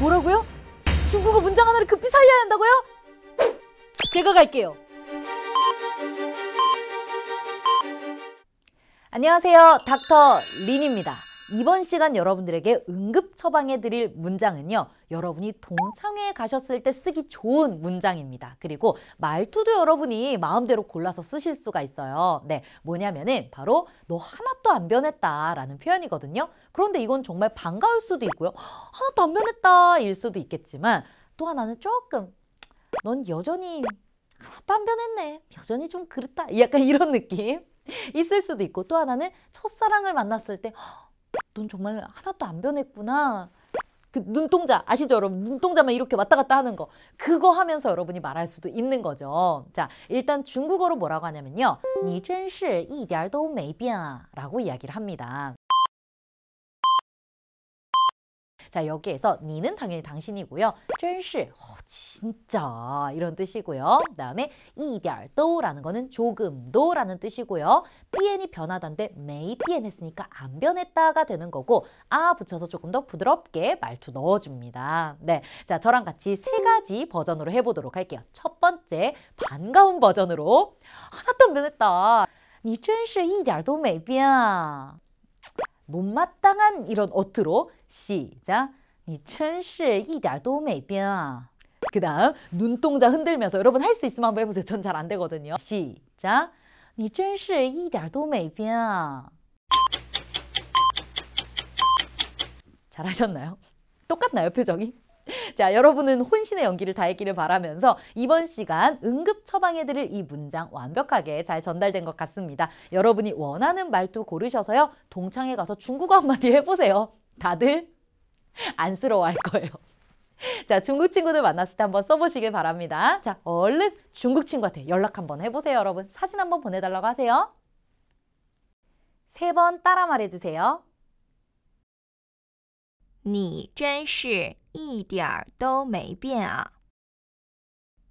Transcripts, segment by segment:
뭐라고요? 중국어 문장 하나를 급히 살려야 한다고요? 제가 갈게요. 안녕하세요. 닥터 린입니다. 이번 시간 여러분들에게 응급 처방해 드릴 문장은요. 여러분이 동창회에 가셨을 때 쓰기 좋은 문장입니다. 그리고 말투도 여러분이 마음대로 골라서 쓰실 수가 있어요. 네, 뭐냐면은 바로 너 하나도 안 변했다라는 표현이거든요. 그런데 이건 정말 반가울 수도 있고요. 하나도 안 변했다일 수도 있겠지만 또 하나는 조금 넌 여전히 하나도 안 변했네. 여전히 좀 그렇다. 약간 이런 느낌. 있을 수도 있고 또 하나는 첫사랑을 만났을 때넌 정말 하나도 안 변했구나. 그 눈동자 아시죠 여러분 눈동자만 이렇게 왔다 갔다 하는 거 그거 하면서 여러분이 말할 수도 있는 거죠 자 일단 중국어로 뭐라고 하냐면요 니真是一点都没变啊라고 이야기를 합니다 자 여기에서 니는 당연히 당신이고요. 真是 어, 진짜 이런 뜻이고요. 그다음에 이별도라는 거는 조금도라는 뜻이고요. 비엔이 변하던데 매이 비엔했으니까 안 변했다가 되는 거고 아 붙여서 조금 더 부드럽게 말투 넣어줍니다. 네, 자 저랑 같이 세 가지 버전으로 해보도록 할게요. 첫 번째 반가운 버전으로 하나도 아, 안 변했다. 你真是一点都没变 못마땅한 이런 어투로 시작. 니천是一点都没边啊그 다음 눈동자 흔들면서 여러분 할 수 있으면 한번 해보세요. 전 잘 안 되거든요. 시작. 니천是一点都没边啊 잘하셨나요? 똑같나요 표정이? 자, 여러분은 혼신의 연기를 다했기를 바라면서 이번 시간 응급 처방해드릴 이 문장 완벽하게 잘 전달된 것 같습니다. 여러분이 원하는 말투 고르셔서요. 동창회 가서 중국어 한마디 해보세요. 다들 안쓰러워할 거예요. 자, 중국 친구들 만났을 때 한번 써보시길 바랍니다. 자, 얼른 중국 친구한테 연락 한번 해보세요, 여러분. 사진 한번 보내달라고 하세요. 세 번 따라 말해주세요. 你真是一点儿都没变啊！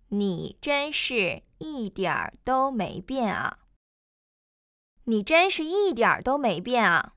你真是一点儿都没变啊！你真是一点儿都没变啊！